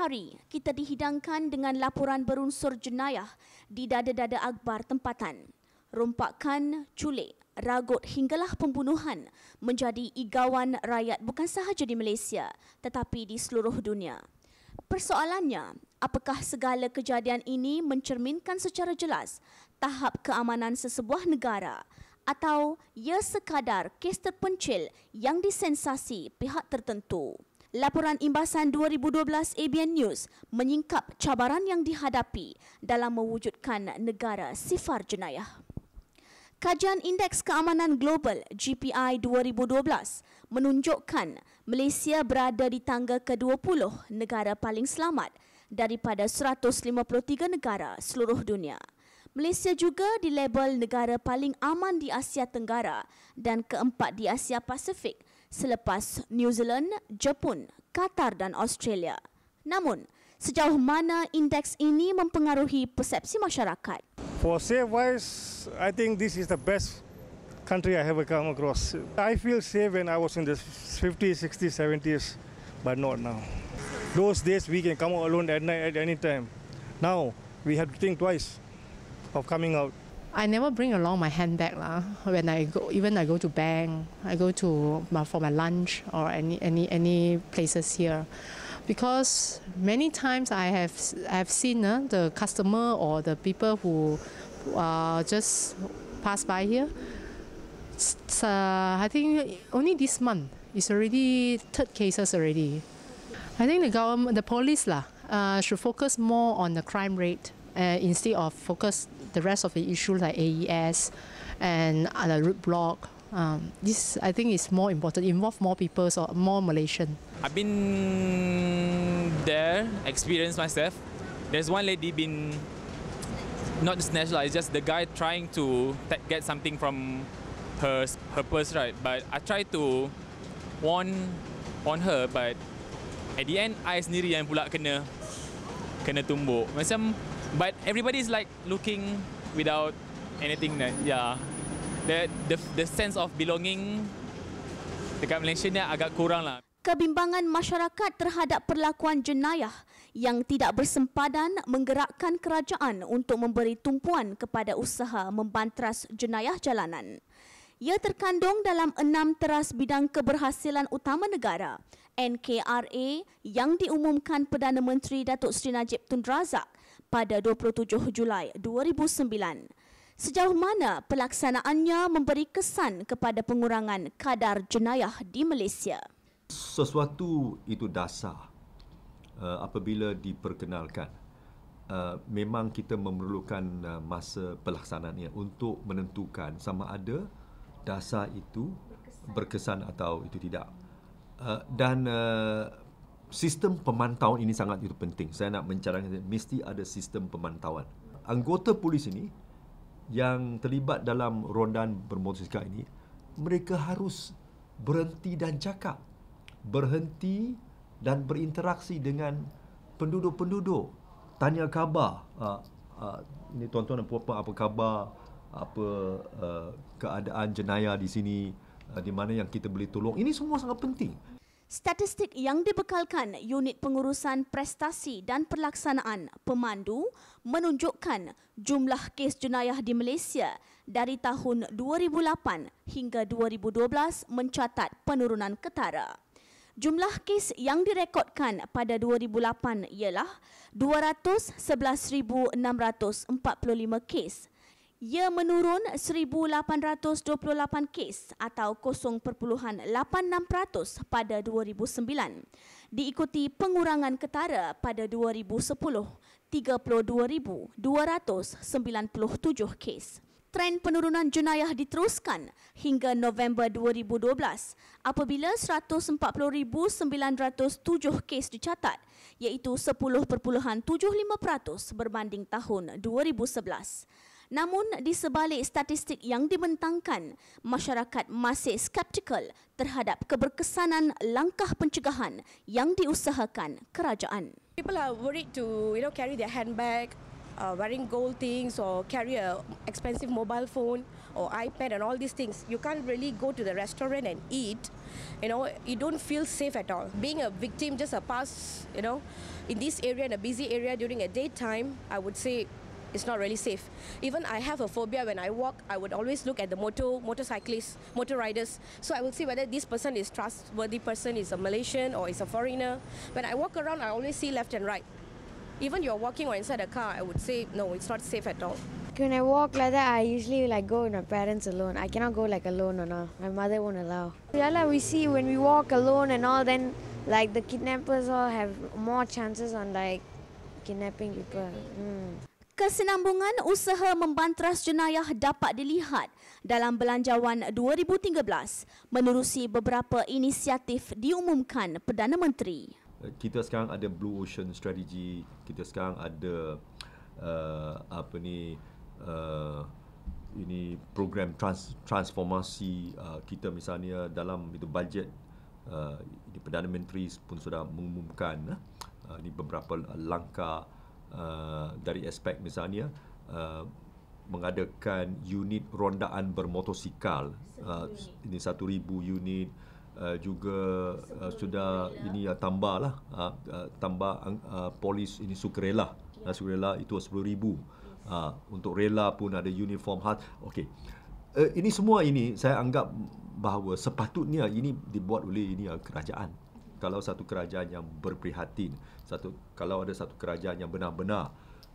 hari, kita dihidangkan dengan laporan berunsur jenayah di dada-dada akbar tempatan. Rompakan, culik, ragut hinggalah pembunuhan menjadi igawan rakyat bukan sahaja di Malaysia tetapi di seluruh dunia. Persoalannya, apakah segala kejadian ini mencerminkan secara jelas tahap keamanan sesebuah negara atau ia sekadar kes terpencil yang disensasi pihak tertentu? Laporan imbasan 2012 ABN News menyingkap cabaran yang dihadapi dalam mewujudkan negara sifar jenayah. Kajian Indeks Keamanan Global GPI 2012 menunjukkan Malaysia berada di tangga ke-20 negara paling selamat daripada 153 negara seluruh dunia. Malaysia juga dilabel negara paling aman di Asia Tenggara dan keempat di Asia Pasifik selepas New Zealand, Jepun, Qatar dan Australia. Namun, sejauh mana indeks ini mempengaruhi persepsi masyarakat? For safe wise, I think this is the best country I have come across. I feel safe when I was in the 50s, 60s, 70s, but not now. Those days we can come out alone at night at any time. Now we have to think twice of coming out. I never bring along my handbag lah. When I go, even I go to bank, I go to my, for my lunch or any any any places here, because many times I have I have seen uh, the customer or the people who uh, just pass by here. Uh, I think only this month it's already third cases already. I think the government, the police lah, uh, should focus more on the crime rate uh, instead of focus the rest of the issue like AES and other root block. Um, this I think is more important, involve more people, so more Malaysian. I've been there, experienced myself. There's one lady been not just It's just the guy trying to get something from her her purse, right? But I tried to warn on her, but at the end I sendiri yang pula kena kena tumbuk macam but everybody is like looking without anything that yeah the the the sense of belonging dekat Malaysia ni agak kurang lah kebimbangan masyarakat terhadap perlakuan jenayah yang tidak bersempadan menggerakkan kerajaan untuk memberi tumpuan kepada usaha membanteras jenayah jalanan. Ia terkandung dalam enam teras bidang keberhasilan utama negara, NKRA yang diumumkan Perdana Menteri Datuk Seri Najib Tun Razak pada 27 Julai 2009. Sejauh mana pelaksanaannya memberi kesan kepada pengurangan kadar jenayah di Malaysia? Sesuatu itu dasar uh, apabila diperkenalkan. Uh, memang kita memerlukan uh, masa pelaksanaannya untuk menentukan sama ada dasar itu berkesan, atau itu tidak. Uh, dan uh, sistem pemantauan ini sangat itu penting. Saya nak mencarangkan mesti ada sistem pemantauan. Anggota polis ini yang terlibat dalam rondaan bermotosikal ini, mereka harus berhenti dan cakap. Berhenti dan berinteraksi dengan penduduk-penduduk. Tanya khabar. Uh, uh, ini tuan-tuan dan puan-puan apa khabar apa uh, keadaan jenayah di sini di mana yang kita boleh tolong. Ini semua sangat penting. Statistik yang dibekalkan unit pengurusan prestasi dan Perlaksanaan pemandu menunjukkan jumlah kes jenayah di Malaysia dari tahun 2008 hingga 2012 mencatat penurunan ketara. Jumlah kes yang direkodkan pada 2008 ialah 211,645 kes ia menurun 1,828 kes atau 0.86% pada 2009, diikuti pengurangan ketara pada 2010, 32,297 kes. Tren penurunan jenayah diteruskan hingga November 2012 apabila 140,907 kes dicatat iaitu 10.75% berbanding tahun 2011. Namun di sebalik statistik yang dibentangkan, masyarakat masih skeptikal terhadap keberkesanan langkah pencegahan yang diusahakan kerajaan. People are worried to you know carry their handbag, uh, wearing gold things or carry a expensive mobile phone or iPad and all these things. You can't really go to the restaurant and eat. You know, you don't feel safe at all. Being a victim just a pass, you know, in this area in a busy area during a daytime, I would say it's not really safe. Even I have a phobia when I walk, I would always look at the motor motorcyclists, motor riders. So I will see whether this person is trustworthy person, is a Malaysian or is a foreigner. When I walk around, I always see left and right. Even you're walking or inside a car, I would say no, it's not safe at all. When I walk like that, I usually like go with my parents alone. I cannot go like alone or no. My mother won't allow. Yeah, like we see when we walk alone and all, then like the kidnappers all have more chances on like kidnapping people. Mm. Kesinambungan usaha membanteras jenayah dapat dilihat dalam belanjawan 2013 menerusi beberapa inisiatif diumumkan Perdana Menteri. Eh, kita sekarang ada Blue Ocean Strategy, kita sekarang ada uh, apa ni uh, ini program trans, transformasi uh, kita misalnya dalam itu budget uh, Perdana Menteri pun sudah mengumumkan uh, ini beberapa langkah uh, dari aspek misalnya uh, mengadakan unit rondaan bermotosikal uh, ini satu ribu unit uh, juga uh, sudah lah. ini ya, uh, tambah lah uh, uh, tambah uh, polis ini sukarela uh, sukarela itu sepuluh ribu Uh, untuk rela pun ada uniform hat okay Uh, ini semua ini saya anggap bahawa sepatutnya ini dibuat oleh ini uh, kerajaan kalau satu kerajaan yang berprihatin satu kalau ada satu kerajaan yang benar-benar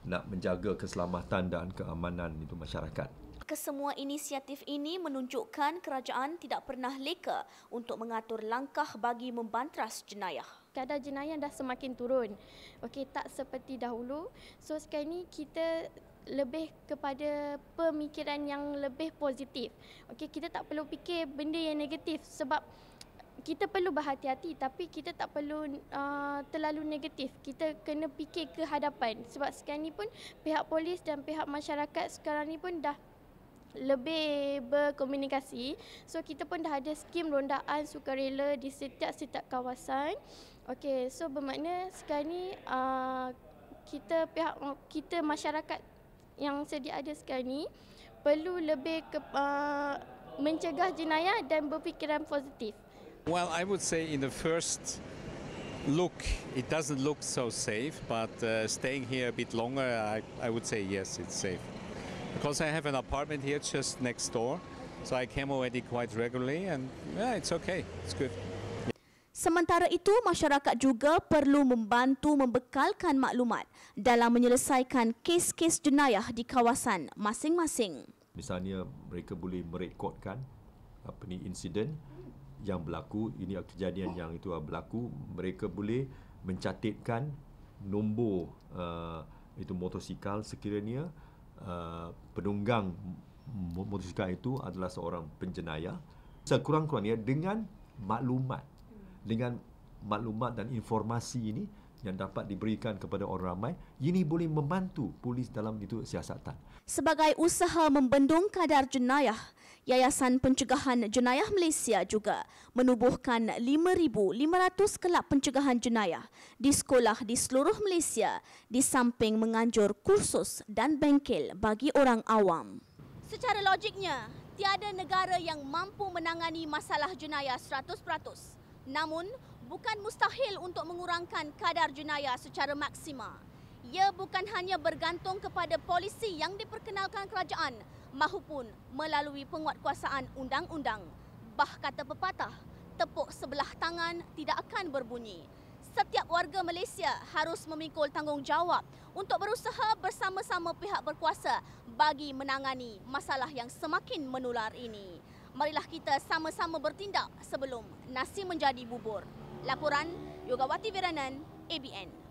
nak menjaga keselamatan dan keamanan itu masyarakat Kesemua inisiatif ini menunjukkan kerajaan tidak pernah leka untuk mengatur langkah bagi membantras jenayah. Kadar jenayah dah semakin turun. Okey, tak seperti dahulu. So sekarang ni kita lebih kepada pemikiran yang lebih positif. Okey, kita tak perlu fikir benda yang negatif sebab kita perlu berhati-hati tapi kita tak perlu uh, terlalu negatif. Kita kena fikir ke hadapan sebab sekarang ni pun pihak polis dan pihak masyarakat sekarang ni pun dah lebih berkomunikasi. So kita pun dah ada skim rondaan sukarela di setiap-setiap kawasan. Okay, so bermakna sekarang ni uh, kita pihak kita masyarakat yang sedia ada sekarang ni perlu lebih ke, uh, mencegah jenayah dan berfikiran positif. Well, I would say in the first look, it doesn't look so safe, but uh, staying here a bit longer, I, I would say yes, it's safe. Because I have an apartment here just next door, so I came already quite regularly, and yeah, it's okay, it's good. Sementara itu, masyarakat juga perlu membantu membekalkan maklumat dalam menyelesaikan kes-kes jenayah di kawasan masing-masing. Misalnya, mereka boleh merekodkan apa ni insiden, yang berlaku ini kejadian yang itu ah, berlaku mereka boleh mencatatkan nombor uh, itu motosikal sekiranya uh, penunggang motosikal itu adalah seorang penjenayah sekurang-kurangnya dengan maklumat dengan maklumat dan informasi ini yang dapat diberikan kepada orang ramai ini boleh membantu polis dalam itu siasatan. Sebagai usaha membendung kadar jenayah, Yayasan Pencegahan Jenayah Malaysia juga menubuhkan 5,500 kelab pencegahan jenayah di sekolah di seluruh Malaysia di samping menganjur kursus dan bengkel bagi orang awam. Secara logiknya, tiada negara yang mampu menangani masalah jenayah 100%. Namun, bukan mustahil untuk mengurangkan kadar jenayah secara maksima. Ia bukan hanya bergantung kepada polisi yang diperkenalkan kerajaan mahupun melalui penguatkuasaan undang-undang. Bah kata pepatah, tepuk sebelah tangan tidak akan berbunyi. Setiap warga Malaysia harus memikul tanggungjawab untuk berusaha bersama-sama pihak berkuasa bagi menangani masalah yang semakin menular ini. Marilah kita sama-sama bertindak sebelum nasi menjadi bubur laporan Yogawati Viranan, ABN.